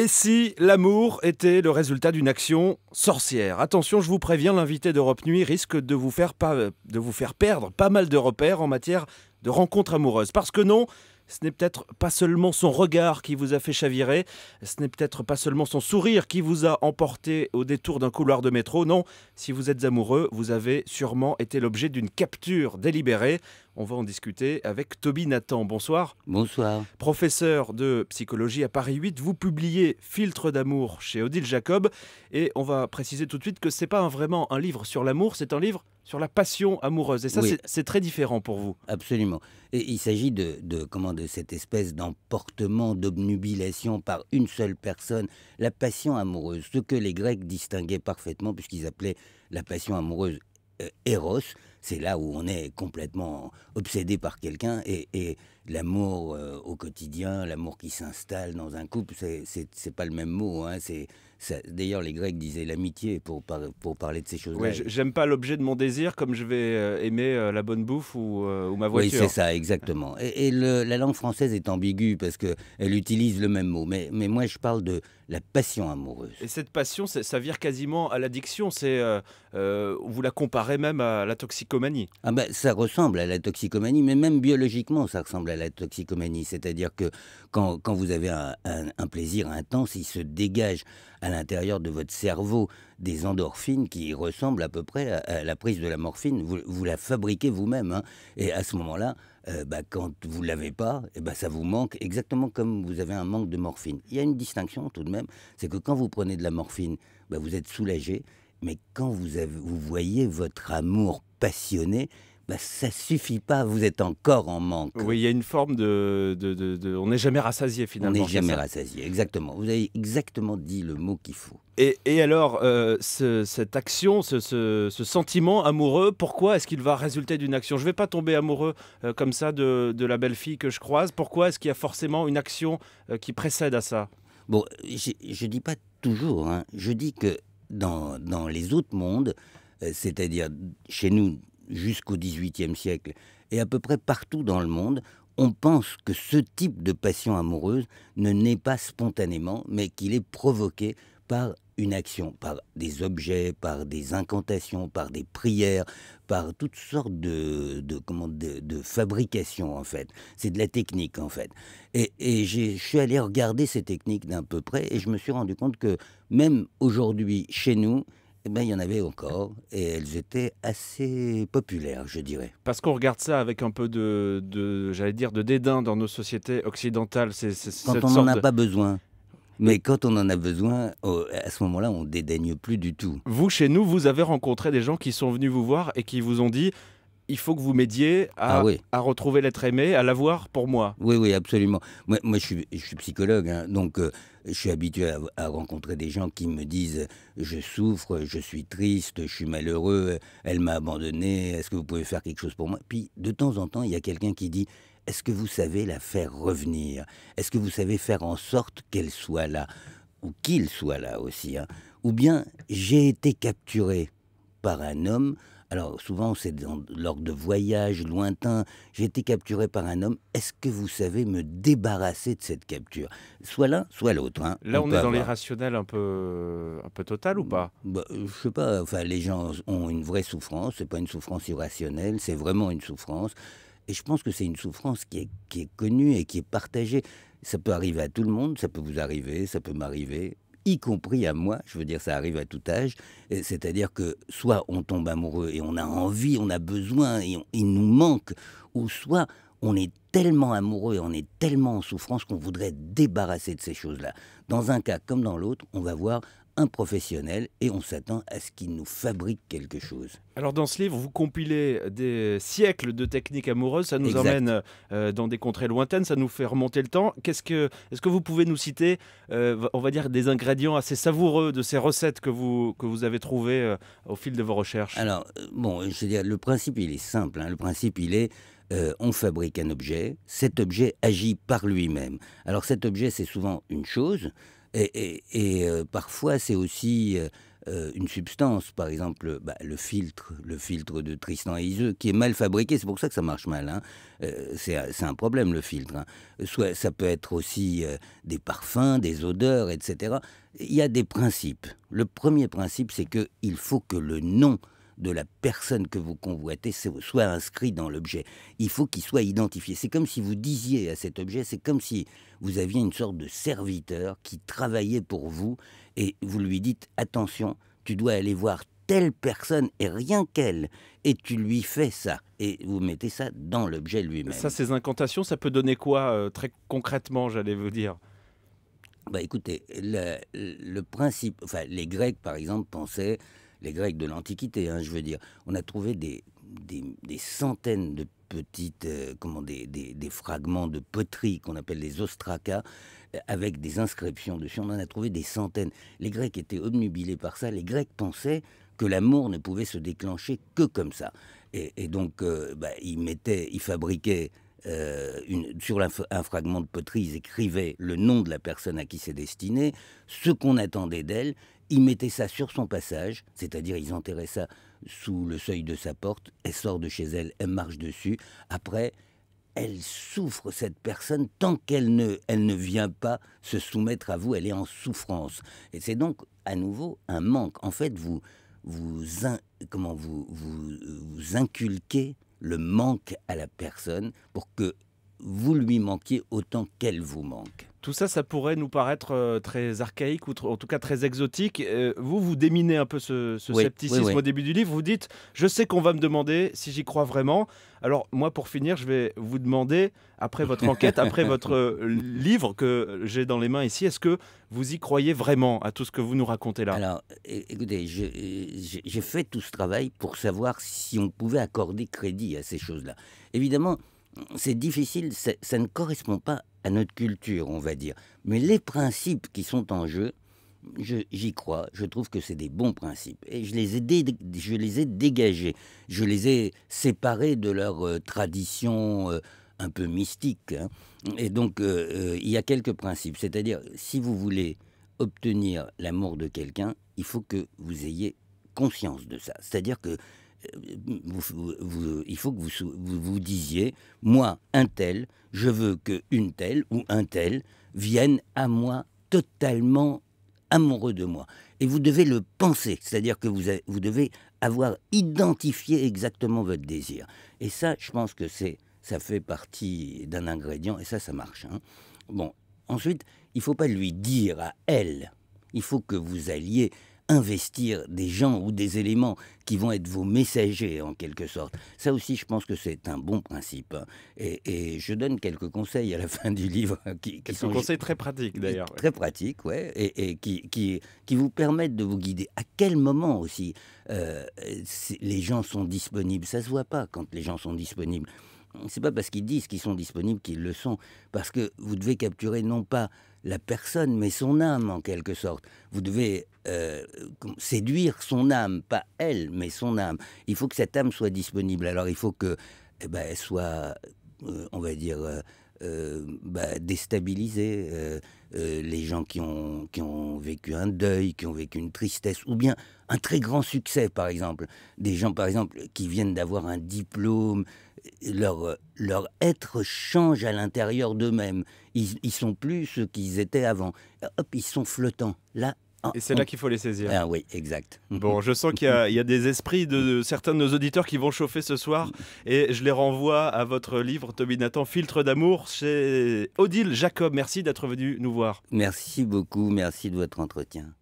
Et si l'amour était le résultat d'une action sorcière Attention, je vous préviens, l'invité d'Europe Nuit risque de vous, faire pas, de vous faire perdre pas mal de repères en matière de rencontres amoureuses. Parce que non, ce n'est peut-être pas seulement son regard qui vous a fait chavirer, ce n'est peut-être pas seulement son sourire qui vous a emporté au détour d'un couloir de métro, non, si vous êtes amoureux, vous avez sûrement été l'objet d'une capture délibérée. On va en discuter avec Toby Nathan. Bonsoir. Bonsoir. Professeur de psychologie à Paris 8, vous publiez Filtre d'amour chez Odile Jacob et on va préciser tout de suite que c'est pas vraiment un livre sur l'amour, c'est un livre sur la passion amoureuse. Et ça, c'est très différent pour vous. Absolument. Et il s'agit de, comment, de cette espèce d'emportement, d'obnubilation par une seule personne, la passion amoureuse, ce que les Grecs distinguaient parfaitement, puisqu'ils appelaient la passion amoureuse euh, Eros. C'est là où on est complètement obsédé par quelqu'un et l'amour euh, au quotidien, l'amour qui s'installe dans un couple, c'est pas le même mot. Hein, D'ailleurs, les Grecs disaient l'amitié pour, pour parler de ces choses-là. Ouais, J'aime pas l'objet de mon désir comme je vais euh, aimer euh, la bonne bouffe ou, ou ma voiture. Oui, c'est ça, exactement. Et, et le, la langue française est ambiguë parce qu'elle utilise le même mot. Mais, mais moi, je parle de la passion amoureuse. Et cette passion, ça vire quasiment à l'addiction. C'est Vous la comparez même à la toxicomanie. Ah ben, ça ressemble à la toxicomanie, mais même biologiquement, ça ressemble à la toxicomanie. C'est-à-dire que quand, vous avez un, plaisir intense, il se dégage à l'intérieur de votre cerveau des endorphines qui ressemblent à peu près à, la prise de la morphine. Vous, la fabriquez vous-même. Hein. Et à ce moment-là, euh, bah, quand vous ne l'avez pas, et eh bah, ça vous manque exactement comme vous avez un manque de morphine. Il y a une distinction tout de même, c'est que quand vous prenez de la morphine, bah, vous êtes soulagé, mais quand vous, vous voyez votre amour passionné, bah, ça suffit pas, vous êtes encore en manque. Oui, il y a une forme de... on n'est jamais rassasié finalement. On n'est jamais rassasié, exactement. Vous avez exactement dit le mot qu'il faut. Et, alors, euh, cette action, ce, sentiment amoureux, pourquoi est-ce qu'il va résulter d'une action Je ne vais pas tomber amoureux euh, comme ça de, la belle fille que je croise. Pourquoi est-ce qu'il y a forcément une action euh, qui précède à ça Bon, je ne dis pas toujours. Hein. Je dis que dans, dans les autres mondes, c'est-à-dire chez nous, jusqu'au XVIIIe siècle, et à peu près partout dans le monde, on pense que ce type de passion amoureuse ne naît pas spontanément, mais qu'il est provoqué par une action, par des objets, par des incantations, par des prières, par toutes sortes de, de, comment, fabrications en fait. C'est de la technique en fait. Et, et je suis allé regarder ces techniques d'un peu près et je me suis rendu compte que même aujourd'hui chez nous, eh ben, il y en avait encore et elles étaient assez populaires, je dirais. Parce qu'on regarde ça avec un peu de, j'allais dire, de dédain dans nos sociétés occidentales. C'est, Quand on n'en a pas besoin. Mais quand on en a besoin, à ce moment-là, on dédaigne plus du tout. Vous, chez nous, vous avez rencontré des gens qui sont venus vous voir et qui vous ont dit il faut que vous m'aidiez ah à, retrouver l'être aimé, à l'avoir pour moi. Oui, oui, absolument. Moi, je, suis, psychologue, hein. donc euh, je suis habitué à, rencontrer des gens qui me disent je souffre, je suis triste, je suis malheureux, elle m'a abandonné, est-ce que vous pouvez faire quelque chose pour moi Puis de temps en temps, il y a quelqu'un qui dit est-ce que vous savez la faire revenir Est-ce que vous savez faire en sorte qu'elle soit là Ou qu'il soit là aussi hein. Ou bien j'ai été capturé par un homme alors souvent, c'est lors de voyages lointains, j'ai été capturé par un homme. Est-ce que vous savez me débarrasser de cette capture Soit l'un, soit l'autre. Hein. Là, on, est dans l'irrationnel un peu, un peu total ou pas Je bah, euh, Je sais pas. Enfin, les gens ont une vraie souffrance. C'est pas une souffrance irrationnelle. C'est vraiment une souffrance. Et je pense que c'est une souffrance qui est connue et qui est partagée. Ça peut arriver à tout le monde. Ça peut vous arriver. Ça peut m'arriver y compris à moi, je veux dire ça arrive à tout âge, c'est-à-dire que soit on tombe amoureux et on a envie, on a besoin et il nous manque, ou soit on est tellement amoureux et on est tellement en souffrance qu'on voudrait débarrasser de ces choses-là. Dans un cas comme dans l'autre, on va voir professionnel et on s'attend à ce qu'il nous fabrique quelque chose. Alors dans ce livre, vous compilez des siècles de techniques amoureuses, ça nous emmène euh, dans des contrées lointaines, ça nous fait remonter le temps. Qu'est-ce que, est-ce que vous pouvez nous citer, euh, on va dire, des ingrédients assez savoureux de ces recettes que vous, que vous avez trouvées euh, au fil de vos recherches Alors, bon, je veux dire, le principe, il est simple. Hein. le principe, il est... on fabrique un objet, cet objet agit par lui-même. Alors cet objet, c'est souvent une chose, et, euh, parfois, c'est aussi euh, euh, une substance, par exemple bah, le filtre, le filtre de Tristan et qui est mal fabriqué, c'est pour ça que ça marche mal. Hein. c'est un problème le filtre. Hein. Soit ça peut être aussi des parfums, des odeurs, etc. Il y a des principes. Le premier principe, c'est qu'il faut que le nom de la personne que vous convoitez soit inscrit dans l'objet. Il faut qu'il soit identifié. C'est comme si vous disiez à cet objet, c'est comme si vous aviez une sorte de serviteur qui travaillait pour vous et vous lui dites attention, tu dois aller voir telle personne et rien qu'elle, et tu lui fais ça, et vous mettez ça dans l'objet lui-même. Ça, ces incantations, ça peut donner quoi euh, très concrètement, j'allais vous dire bah écoutez, le, le principe, enfin, les Grecs par exemple pensaient les Grecs de l'Antiquité, hein, je veux dire. On a trouvé des, centaines de petites, euh, comment, des, fragments de poterie qu'on appelle les ostracas, euh, avec des inscriptions dessus. On en a trouvé des centaines. Les Grecs étaient obnubilés par ça. Les Grecs pensaient que l'amour ne pouvait se déclencher que comme ça. Et, donc, euh, bah, ils mettaient, fabriquaient une, sur un, un, fragment de poterie, ils écrivaient le nom de la personne à qui c'est destiné, ce qu'on attendait d'elle, il mettait ça sur son passage, c'est-à-dire ils enterraient ça sous le seuil de sa porte, elle sort de chez elle, elle marche dessus, après elle souffre cette personne tant qu'elle ne, elle ne vient pas se soumettre à vous, elle est en souffrance. Et c'est donc à nouveau un manque. En fait, vous, vous, comment vous, vous inculquez le manque à la personne pour que vous lui manquiez autant qu'elle vous manque. Tout ça, ça pourrait nous paraître euh, très archaïque ou en tout cas très exotique. Euh, vous, vous déminez un peu ce, scepticisme au début du livre. Vous dites, je sais qu'on va me demander si j'y crois vraiment. Alors moi, pour finir, je vais vous demander, après votre enquête, après votre euh, livre que j'ai dans les mains ici, est-ce que vous y croyez vraiment à tout ce que vous nous racontez là Alors, écoutez, j'ai fait tout ce travail pour savoir si on pouvait accorder crédit à ces choses-là. Évidemment, c'est difficile, ça, ne correspond pas à notre culture, on va dire. Mais les principes qui sont en jeu, j'y crois, je trouve que c'est des bons principes. Et je les, ai je les ai dégagés, je les ai séparés de leur euh, tradition euh, un peu mystique. Hein. Et donc, euh, il y a quelques principes. C'est-à-dire, si vous voulez obtenir l'amour de quelqu'un, il faut que vous ayez conscience de ça. C'est-à-dire que euh, il faut que vous, vous, disiez, moi, un tel, je veux que une telle ou un tel vienne à moi totalement amoureux de moi. Et vous devez le penser, c'est-à-dire que vous, vous devez avoir identifié exactement votre désir. Et ça, je pense que c'est, ça fait partie d'un ingrédient, et ça, ça marche. Hein. Bon, ensuite, il faut pas lui dire à elle, il faut que vous alliez investir des gens ou des éléments qui vont être vos messagers en quelque sorte. Ça aussi, je pense que c'est un bon principe. Et, je donne quelques conseils à la fin du livre. Qui, sont conseils très pratiques d'ailleurs. Très pratiques, ouais, et, qui, vous permettent de vous guider. À quel moment aussi euh, les gens sont disponibles Ça ne se voit pas quand les gens sont disponibles c'est pas parce qu'ils disent qu'ils sont disponibles qu'ils le sont, parce que vous devez capturer non pas la personne, mais son âme en quelque sorte. Vous devez euh, séduire son âme, pas elle, mais son âme. Il faut que cette âme soit disponible. Alors il faut que, eh ben, soit, euh, on va dire, euh, euh bah, déstabilisée. Euh, les gens qui ont, ont vécu un deuil, qui ont vécu une tristesse, ou bien un très grand succès, par exemple. Des gens, par exemple, qui viennent d'avoir un diplôme, leur, leur être change à l'intérieur d'eux-mêmes. Ils, ne sont plus ce qu'ils étaient avant. ils sont flottants. Là, ah, Et c'est là qu'il faut les saisir. Ah oui, exact. Bon, je sens qu'il y, a des esprits de, certains de nos auditeurs qui vont chauffer ce soir. Et je les renvoie à votre livre, Toby Nathan, Filtre d'amour, chez Odile Jacob. Merci d'être venu nous voir. Merci beaucoup, merci de votre entretien.